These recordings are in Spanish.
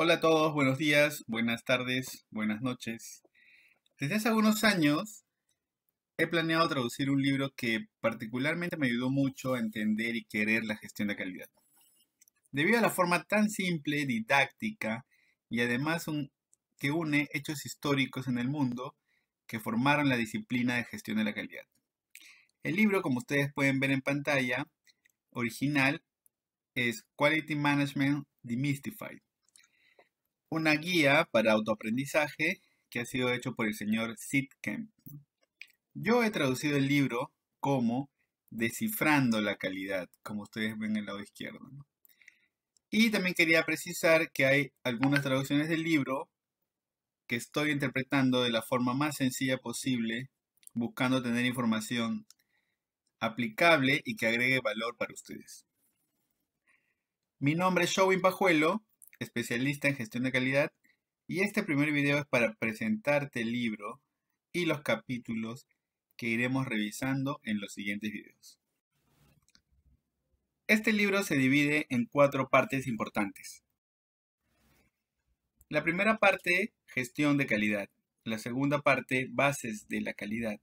Hola a todos, buenos días, buenas tardes, buenas noches. Desde hace algunos años he planeado traducir un libro que particularmente me ayudó mucho a entender y querer la gestión de calidad. Debido a la forma tan simple, didáctica y además que une hechos históricos en el mundo que formaron la disciplina de gestión de la calidad. El libro, como ustedes pueden ver en pantalla, original es Quality Management Demystified una guía para autoaprendizaje que ha sido hecho por el señor Sid Kemp. Yo he traducido el libro como Descifrando la calidad, como ustedes ven en el lado izquierdo. Y también quería precisar que hay algunas traducciones del libro que estoy interpretando de la forma más sencilla posible, buscando tener información aplicable y que agregue valor para ustedes. Mi nombre es Showin Pajuelo especialista en gestión de calidad, y este primer video es para presentarte el libro y los capítulos que iremos revisando en los siguientes videos. Este libro se divide en cuatro partes importantes. La primera parte, gestión de calidad. La segunda parte, bases de la calidad.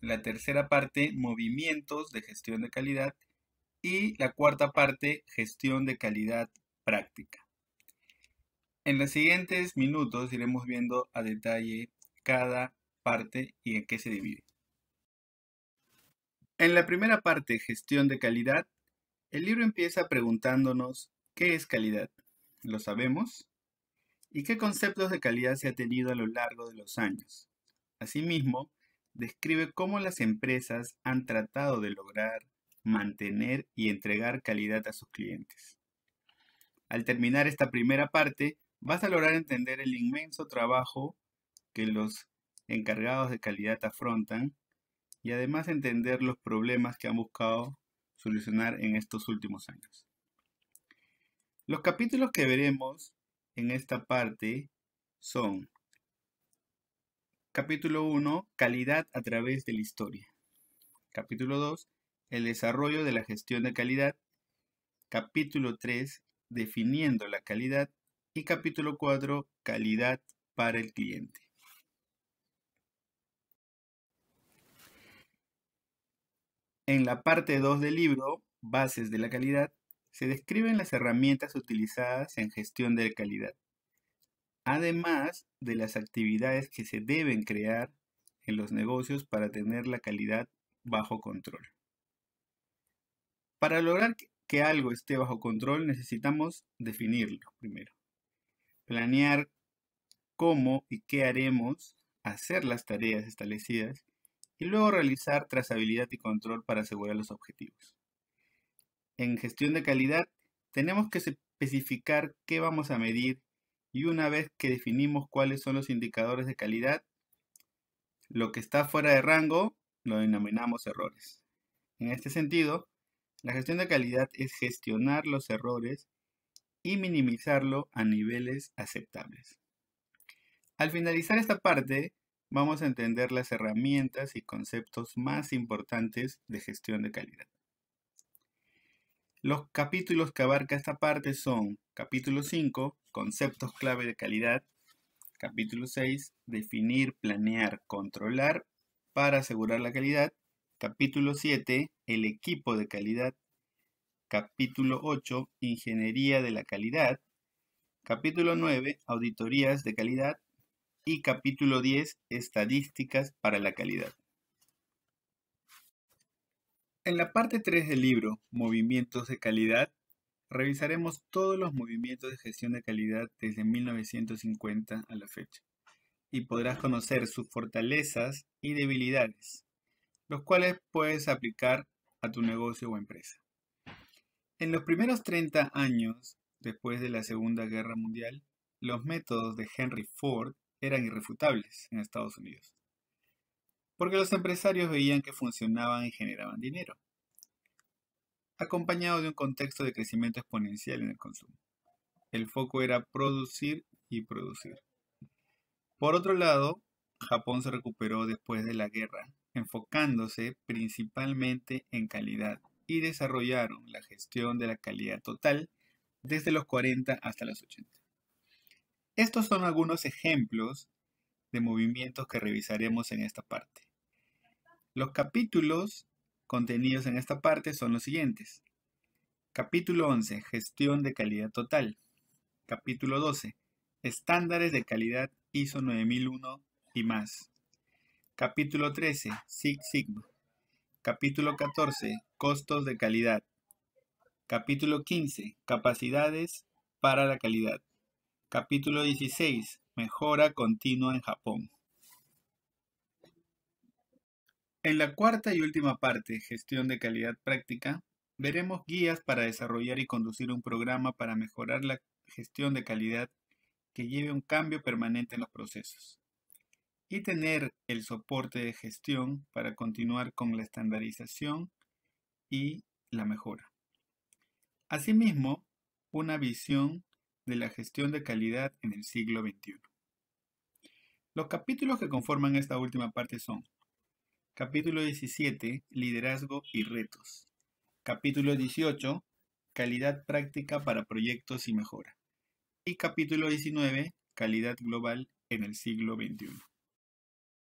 La tercera parte, movimientos de gestión de calidad. Y la cuarta parte, gestión de calidad práctica. En los siguientes minutos iremos viendo a detalle cada parte y en qué se divide. En la primera parte, gestión de calidad, el libro empieza preguntándonos qué es calidad. ¿Lo sabemos? ¿Y qué conceptos de calidad se ha tenido a lo largo de los años? Asimismo, describe cómo las empresas han tratado de lograr mantener y entregar calidad a sus clientes. Al terminar esta primera parte, Vas a lograr entender el inmenso trabajo que los encargados de calidad afrontan y además entender los problemas que han buscado solucionar en estos últimos años. Los capítulos que veremos en esta parte son capítulo 1, calidad a través de la historia. Capítulo 2, el desarrollo de la gestión de calidad. Capítulo 3, definiendo la calidad. Y capítulo 4, calidad para el cliente. En la parte 2 del libro, Bases de la Calidad, se describen las herramientas utilizadas en gestión de calidad, además de las actividades que se deben crear en los negocios para tener la calidad bajo control. Para lograr que algo esté bajo control necesitamos definirlo primero planear cómo y qué haremos, hacer las tareas establecidas y luego realizar trazabilidad y control para asegurar los objetivos. En gestión de calidad tenemos que especificar qué vamos a medir y una vez que definimos cuáles son los indicadores de calidad, lo que está fuera de rango lo denominamos errores. En este sentido, la gestión de calidad es gestionar los errores y minimizarlo a niveles aceptables. Al finalizar esta parte, vamos a entender las herramientas y conceptos más importantes de gestión de calidad. Los capítulos que abarca esta parte son capítulo 5, conceptos clave de calidad, capítulo 6, definir, planear, controlar para asegurar la calidad, capítulo 7, el equipo de calidad, capítulo 8, Ingeniería de la Calidad, capítulo 9, Auditorías de Calidad y capítulo 10, Estadísticas para la Calidad. En la parte 3 del libro, Movimientos de Calidad, revisaremos todos los movimientos de gestión de calidad desde 1950 a la fecha y podrás conocer sus fortalezas y debilidades, los cuales puedes aplicar a tu negocio o empresa. En los primeros 30 años después de la Segunda Guerra Mundial, los métodos de Henry Ford eran irrefutables en Estados Unidos, porque los empresarios veían que funcionaban y generaban dinero, acompañado de un contexto de crecimiento exponencial en el consumo. El foco era producir y producir. Por otro lado, Japón se recuperó después de la guerra, enfocándose principalmente en calidad y desarrollaron la gestión de la calidad total desde los 40 hasta los 80. Estos son algunos ejemplos de movimientos que revisaremos en esta parte. Los capítulos contenidos en esta parte son los siguientes. Capítulo 11. Gestión de calidad total. Capítulo 12. Estándares de calidad ISO 9001 y más. Capítulo 13. Six Sigma. Capítulo 14. Costos de calidad. Capítulo 15. Capacidades para la calidad. Capítulo 16. Mejora continua en Japón. En la cuarta y última parte, gestión de calidad práctica, veremos guías para desarrollar y conducir un programa para mejorar la gestión de calidad que lleve un cambio permanente en los procesos y tener el soporte de gestión para continuar con la estandarización y la mejora. Asimismo, una visión de la gestión de calidad en el siglo XXI. Los capítulos que conforman esta última parte son capítulo 17, liderazgo y retos, capítulo 18, calidad práctica para proyectos y mejora, y capítulo 19, calidad global en el siglo XXI.